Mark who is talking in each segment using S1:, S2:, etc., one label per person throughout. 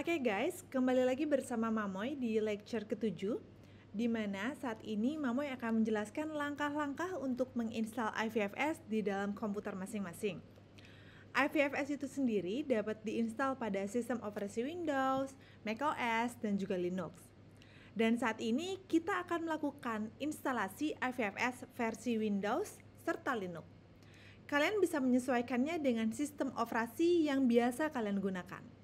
S1: Oke okay guys, kembali lagi bersama Mamoy di lecture ke-7 di mana saat ini Mamoy akan menjelaskan langkah-langkah untuk menginstal IVFS di dalam komputer masing-masing. IVFS itu sendiri dapat diinstal pada sistem operasi Windows, macOS, dan juga Linux. Dan saat ini kita akan melakukan instalasi IVFS versi Windows serta Linux. Kalian bisa menyesuaikannya dengan sistem operasi yang biasa kalian gunakan.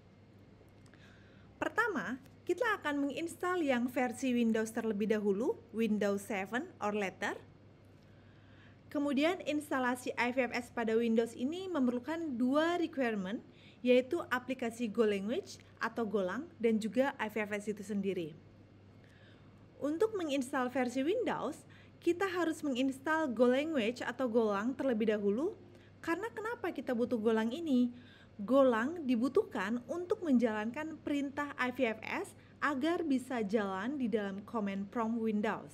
S1: Pertama, kita akan menginstal yang versi Windows terlebih dahulu, Windows 7 or later. Kemudian instalasi IVFS pada Windows ini memerlukan dua requirement, yaitu aplikasi Go Language atau Golang dan juga IVFS itu sendiri. Untuk menginstal versi Windows, kita harus menginstal Go Language atau Golang terlebih dahulu. Karena kenapa kita butuh Golang ini? Golang dibutuhkan untuk menjalankan perintah IVFS agar bisa jalan di dalam command prompt Windows.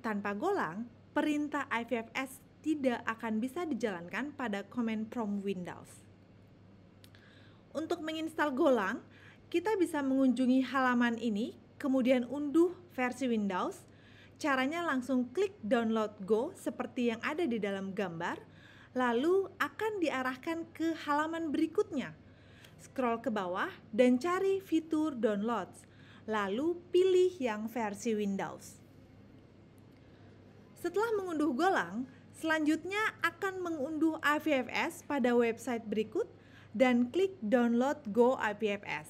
S1: Tanpa golang, perintah IVFS tidak akan bisa dijalankan pada command prompt Windows. Untuk menginstal Golang, kita bisa mengunjungi halaman ini, kemudian unduh versi Windows. Caranya langsung klik download Go seperti yang ada di dalam gambar lalu akan diarahkan ke halaman berikutnya. Scroll ke bawah dan cari fitur Downloads, lalu pilih yang versi Windows. Setelah mengunduh Golang, selanjutnya akan mengunduh IPFS pada website berikut dan klik download Go IPFS.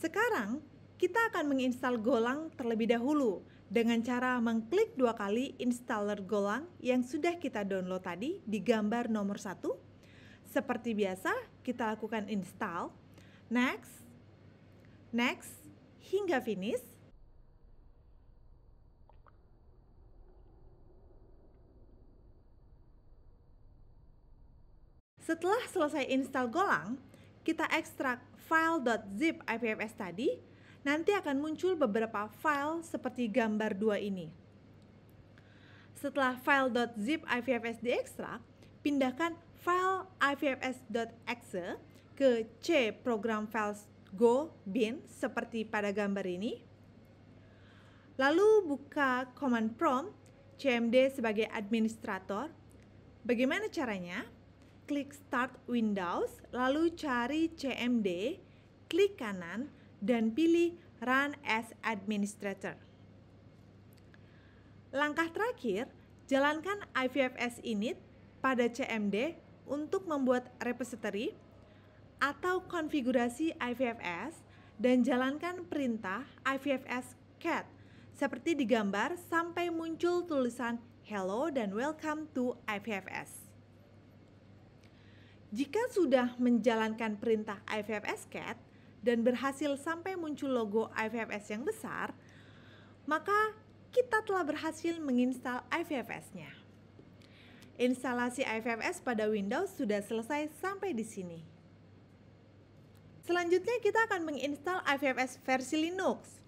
S1: Sekarang, kita akan menginstal Golang terlebih dahulu dengan cara mengklik dua kali installer Golang yang sudah kita download tadi di gambar nomor satu. Seperti biasa, kita lakukan install, next, next, hingga finish. Setelah selesai install Golang, kita ekstrak file .zip IPFS tadi nanti akan muncul beberapa file seperti gambar dua ini. Setelah file.zip IVFS diekstrak, pindahkan file ivfs.exe ke C program files go bin seperti pada gambar ini. Lalu buka command prompt CMD sebagai administrator. Bagaimana caranya? Klik Start Windows, lalu cari CMD, klik kanan, dan pilih Run as Administrator. Langkah terakhir, jalankan IVFS init pada CMD untuk membuat repository atau konfigurasi IVFS dan jalankan perintah IVFS cat seperti digambar sampai muncul tulisan hello dan welcome to IVFS. Jika sudah menjalankan perintah IVFS cat, dan berhasil sampai muncul logo IVFS yang besar, maka kita telah berhasil menginstal IVFS-nya. Instalasi IVFS pada Windows sudah selesai sampai di sini. Selanjutnya kita akan menginstal IVFS versi Linux.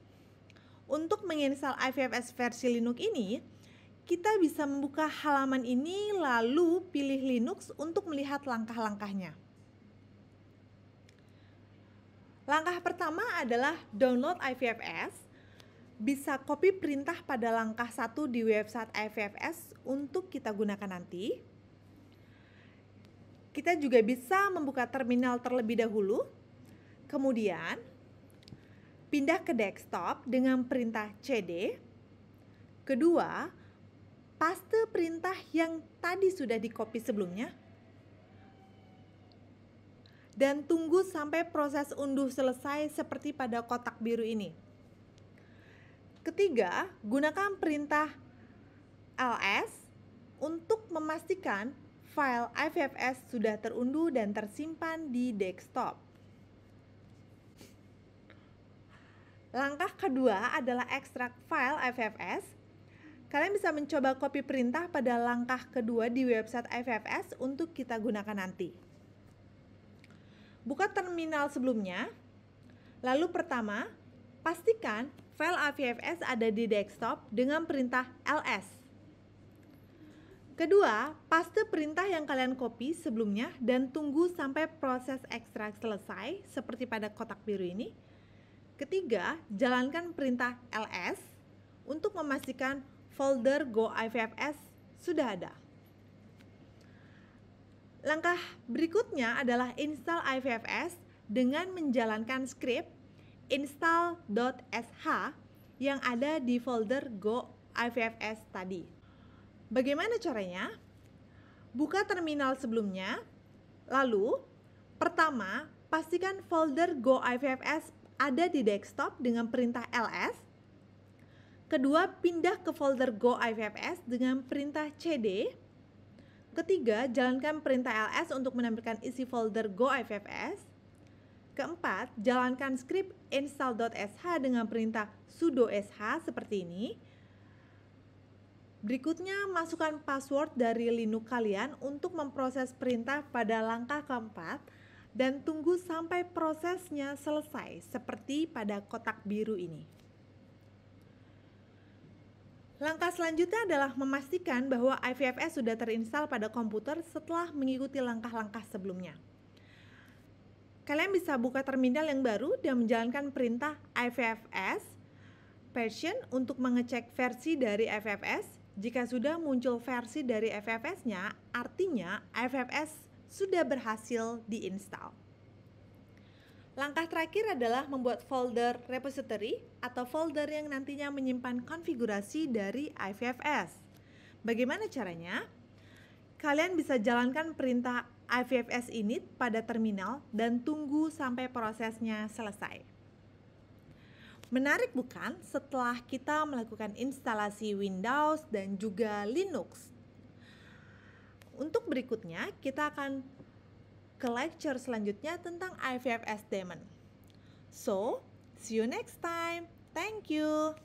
S1: Untuk menginstal IVFS versi Linux ini, kita bisa membuka halaman ini lalu pilih Linux untuk melihat langkah-langkahnya. Langkah pertama adalah download IVFS. Bisa copy perintah pada langkah satu di website IVFS untuk kita gunakan nanti. Kita juga bisa membuka terminal terlebih dahulu. Kemudian, pindah ke desktop dengan perintah CD. Kedua, paste perintah yang tadi sudah di-copy sebelumnya dan tunggu sampai proses unduh selesai seperti pada kotak biru ini. Ketiga, gunakan perintah ls untuk memastikan file ffs sudah terunduh dan tersimpan di desktop. Langkah kedua adalah ekstrak file ffs. Kalian bisa mencoba copy perintah pada langkah kedua di website ffs untuk kita gunakan nanti. Buka terminal sebelumnya. Lalu pertama, pastikan file AVFS ada di desktop dengan perintah ls. Kedua, paste perintah yang kalian copy sebelumnya dan tunggu sampai proses ekstrak selesai seperti pada kotak biru ini. Ketiga, jalankan perintah ls untuk memastikan folder Go IVFS sudah ada. Langkah berikutnya adalah install iVFS dengan menjalankan script install.sh yang ada di folder go iVFS tadi. Bagaimana caranya? Buka terminal sebelumnya, lalu pertama pastikan folder go iVFS ada di desktop dengan perintah ls. Kedua, pindah ke folder go iVFS dengan perintah cd Ketiga, jalankan perintah ls untuk menampilkan isi folder go Keempat, jalankan script install.sh dengan perintah sudo sh seperti ini. Berikutnya, masukkan password dari Linux kalian untuk memproses perintah pada langkah keempat dan tunggu sampai prosesnya selesai seperti pada kotak biru ini. Langkah selanjutnya adalah memastikan bahwa IVFS sudah terinstal pada komputer setelah mengikuti langkah-langkah sebelumnya. Kalian bisa buka terminal yang baru dan menjalankan perintah IVFS Patient untuk mengecek versi dari IVFS. Jika sudah muncul versi dari IVFS-nya, artinya IVFS sudah berhasil diinstal. Langkah terakhir adalah membuat folder repository atau folder yang nantinya menyimpan konfigurasi dari IVFS. Bagaimana caranya? Kalian bisa jalankan perintah IVFS ini pada terminal dan tunggu sampai prosesnya selesai. Menarik bukan setelah kita melakukan instalasi Windows dan juga Linux? Untuk berikutnya, kita akan ke lecture selanjutnya tentang IVFS Demon. So, see you next time. Thank you.